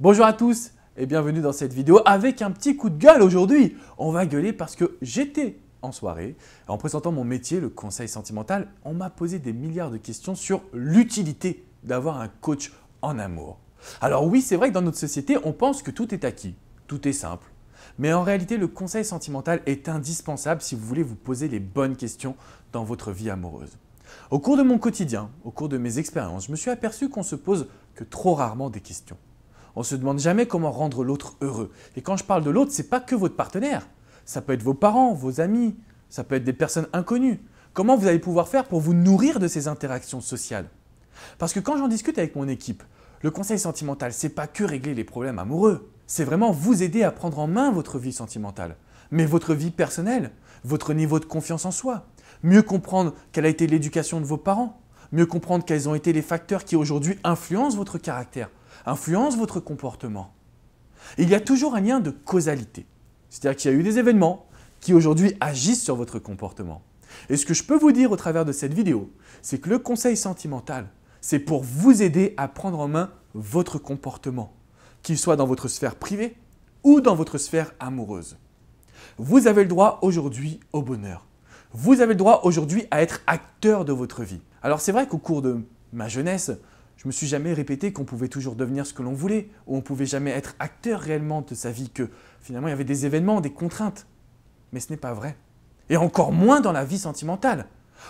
Bonjour à tous et bienvenue dans cette vidéo avec un petit coup de gueule aujourd'hui. On va gueuler parce que j'étais en soirée. En présentant mon métier, le conseil sentimental, on m'a posé des milliards de questions sur l'utilité d'avoir un coach en amour. Alors oui, c'est vrai que dans notre société, on pense que tout est acquis, tout est simple. Mais en réalité, le conseil sentimental est indispensable si vous voulez vous poser les bonnes questions dans votre vie amoureuse. Au cours de mon quotidien, au cours de mes expériences, je me suis aperçu qu'on se pose que trop rarement des questions. On se demande jamais comment rendre l'autre heureux. Et quand je parle de l'autre, n'est pas que votre partenaire. Ça peut être vos parents, vos amis, ça peut être des personnes inconnues. Comment vous allez pouvoir faire pour vous nourrir de ces interactions sociales Parce que quand j'en discute avec mon équipe, le conseil sentimental, c'est pas que régler les problèmes amoureux. C'est vraiment vous aider à prendre en main votre vie sentimentale, mais votre vie personnelle, votre niveau de confiance en soi, mieux comprendre quelle a été l'éducation de vos parents, mieux comprendre quels ont été les facteurs qui aujourd'hui influencent votre caractère, influence votre comportement. il y a toujours un lien de causalité. C'est-à-dire qu'il y a eu des événements qui aujourd'hui agissent sur votre comportement. Et ce que je peux vous dire au travers de cette vidéo, c'est que le conseil sentimental, c'est pour vous aider à prendre en main votre comportement, qu'il soit dans votre sphère privée ou dans votre sphère amoureuse. Vous avez le droit aujourd'hui au bonheur. Vous avez le droit aujourd'hui à être acteur de votre vie. Alors c'est vrai qu'au cours de ma jeunesse, je me suis jamais répété qu'on pouvait toujours devenir ce que l'on voulait, ou on pouvait jamais être acteur réellement de sa vie, que finalement il y avait des événements, des contraintes. Mais ce n'est pas vrai. Et encore moins dans la vie sentimentale.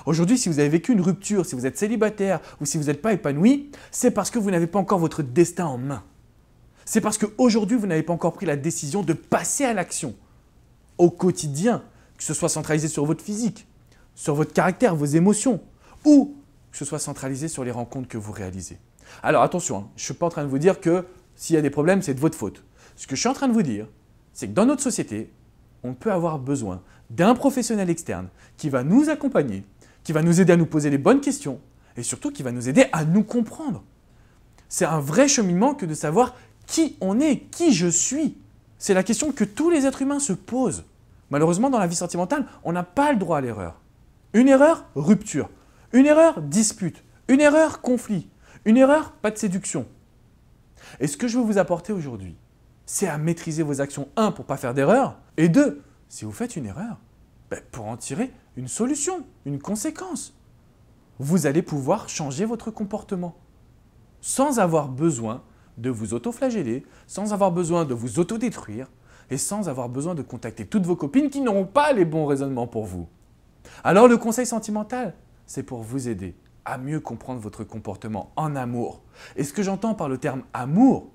Aujourd'hui, si vous avez vécu une rupture, si vous êtes célibataire ou si vous n'êtes pas épanoui, c'est parce que vous n'avez pas encore votre destin en main. C'est parce qu'aujourd'hui, vous n'avez pas encore pris la décision de passer à l'action au quotidien, que ce soit centralisé sur votre physique, sur votre caractère, vos émotions, ou que ce soit centralisé sur les rencontres que vous réalisez. Alors attention, hein, je ne suis pas en train de vous dire que s'il y a des problèmes, c'est de votre faute. Ce que je suis en train de vous dire, c'est que dans notre société, on peut avoir besoin d'un professionnel externe qui va nous accompagner, qui va nous aider à nous poser les bonnes questions et surtout qui va nous aider à nous comprendre. C'est un vrai cheminement que de savoir qui on est, qui je suis. C'est la question que tous les êtres humains se posent. Malheureusement, dans la vie sentimentale, on n'a pas le droit à l'erreur. Une erreur, rupture. Une erreur, dispute. Une erreur, conflit. Une erreur, pas de séduction. Et ce que je veux vous apporter aujourd'hui, c'est à maîtriser vos actions, un, pour ne pas faire d'erreur, et deux, si vous faites une erreur, ben, pour en tirer une solution, une conséquence. Vous allez pouvoir changer votre comportement sans avoir besoin de vous auto-flageller, sans avoir besoin de vous autodétruire et sans avoir besoin de contacter toutes vos copines qui n'auront pas les bons raisonnements pour vous. Alors le conseil sentimental, c'est pour vous aider à mieux comprendre votre comportement en amour. Et ce que j'entends par le terme amour,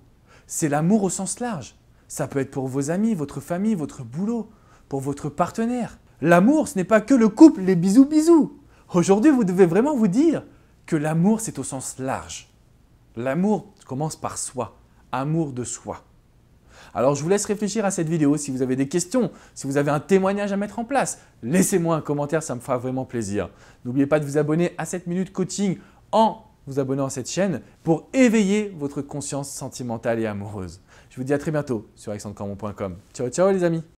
c'est l'amour au sens large. Ça peut être pour vos amis, votre famille, votre boulot, pour votre partenaire. L'amour, ce n'est pas que le couple, les bisous bisous. Aujourd'hui, vous devez vraiment vous dire que l'amour, c'est au sens large. L'amour commence par soi, amour de soi. Alors je vous laisse réfléchir à cette vidéo. Si vous avez des questions, si vous avez un témoignage à mettre en place, laissez-moi un commentaire, ça me fera vraiment plaisir. N'oubliez pas de vous abonner à 7 minutes coaching en vous abonnant à cette chaîne pour éveiller votre conscience sentimentale et amoureuse. Je vous dis à très bientôt sur alexandrecormon.com. Ciao ciao les amis